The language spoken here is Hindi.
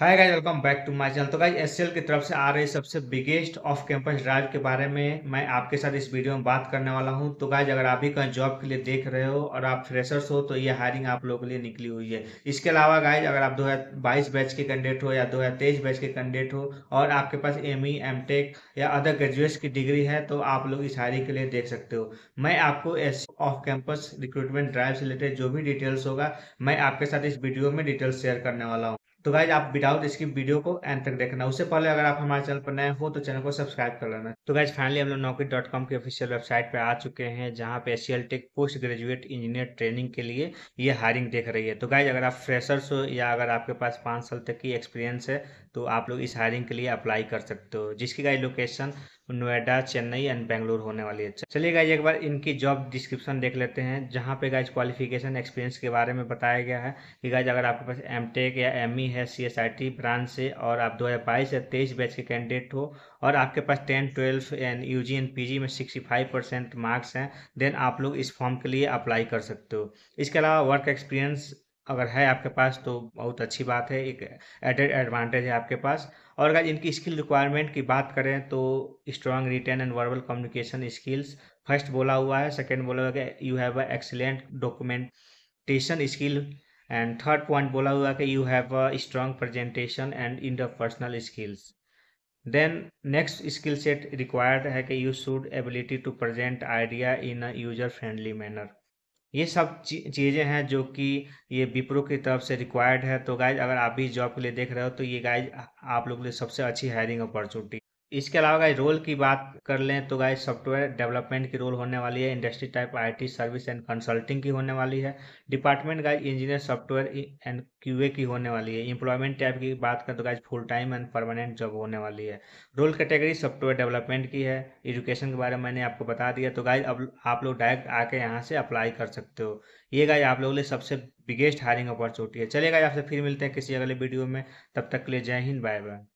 hi guys welcome back to my channel तो गाइज एसएल की तरफ से आ रही सबसे बिगेस्ट ऑफ कैंपस ड्राइव के बारे में मैं आपके साथ इस वीडियो में बात करने वाला हूं तो गाइज अगर आप भी कहीं जॉब के लिए देख रहे हो और आप फ्रेशर्स हो तो ये हायरिंग आप लोगों के लिए निकली हुई है इसके अलावा गाइज अगर आप दो बैच के कैंडिडेट हो या दो बैच के कैंडिडेट हो और आपके पास एम ई e, या अदर ग्रेजुएट्स की डिग्री है तो आप लोग इस हायरिंग के लिए देख सकते हो मैं आपको S off campus recruitment drive से रिलेटेड जो भी डिटेल्स होगा मैं आपके साथ इस वीडियो में डिटेल्स शेयर करने वाला हूँ तो गाइज आप विदाउट इसकी वीडियो को एंड तक देखना उससे पहले अगर आप हमारे चैनल पर नए हो तो चैनल को सब्सक्राइब कर लेना तो गाइज फाइनली हम लोग नौकरी डॉट कॉम की ऑफिशियल वेबसाइट पर आ चुके हैं जहाँ पे S tech post graduate engineer training के लिए ये हायरिंग देख रही है तो गाइज अगर आप फ्रेशर्स हो या अगर आपके पास पाँच साल तक की एक्सपीरियंस है तो आप लोग इस हायरिंग के लिए अप्लाई कर सकते हो जिसकी guys location Noida Chennai and Bengaluru होने वाली है चलिए गाइज एक बार इनकी जॉब डिस्क्रिप्शन देख लेते हैं जहाँ पे गाइज क्वालिफिकेशन एक्सपीरियंस के बारे में बताया गया है कि गाइज अगर आपके पास एम टेक या एम ई e है C S I T branch से और आप दो हज़ार बाईस या तेईस बैच के कैंडिडेट हो और आपके पास ten twelve and U G and P G में सिक्सटी फाइव परसेंट मार्क्स हैं देन आप लोग इस फॉर्म के लिए अप्लाई कर सकते हो इसके अलावा वर्क एक्सपीरियंस अगर है आपके पास तो बहुत अच्छी बात है एक एडेड एडवांटेज है आपके पास और अगर इनकी स्किल रिक्वायरमेंट की बात करें तो strong written and verbal communication skills first बोला हुआ है सेकेंड बोला हुआ है you have a excellent documentation skill and third point बोला हुआ है कि you have a strong presentation and personal skills then next skill set required है कि you should ability to present idea in a user friendly manner ये सब चीज़ें हैं जो कि ये विप्रो की तरफ से रिक्वायर्ड है तो गाइज अगर आप भी जॉब के लिए देख रहे हो तो ये गाइज आप लोग के लिए सबसे अच्छी हायरिंग अपॉर्चुनिटी इसके अलावा गाइज रोल की बात कर लें तो गाइज सॉफ्टवेयर डेवलपमेंट की रोल होने वाली है industry type IT service and consulting की होने वाली है department guys engineer software and QA की होने वाली है इंप्लॉयमेंट टाइप की बात करें तो guys full time and permanent job होने वाली है रोल कैटेगरी सॉफ्टवेयर डेवलपमेंट की है एजुकेशन के बारे में मैंने आपको बता दिया तो गाइज अब आप लोग डायरेक्ट आके यहाँ से अप्लाई कर सकते हो ये गाइज आप लोगों लिए सबसे बिगेस्ट हायरिंग अपॉर्चुनिटी है चलेगा आपसे फिर मिलते हैं किसी अगले वीडियो में तब तक के लिए जय हिंद बाय बाय